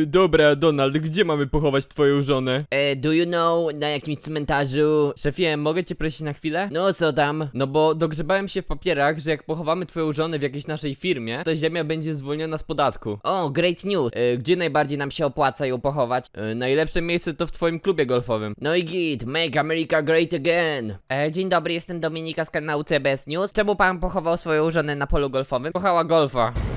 Y, dobra, Donald, gdzie mamy pochować twoją żonę? E, do you know, na jakimś cmentarzu? Szefie, mogę cię prosić na chwilę? No, co tam? No bo dogrzebałem się w papierach, że jak pochowamy twoją żonę w jakiejś naszej firmie, to ziemia będzie zwolniona z podatku. O, great news. E, gdzie najbardziej nam się opłaca ją pochować? E, najlepsze miejsce to w twoim klubie golfowym. No i git, make America great again. E, dzień dobry, jestem Dominika z kanału CBS News. Czemu pan pochował swoją żonę na polu golfowym? Kochała golfa.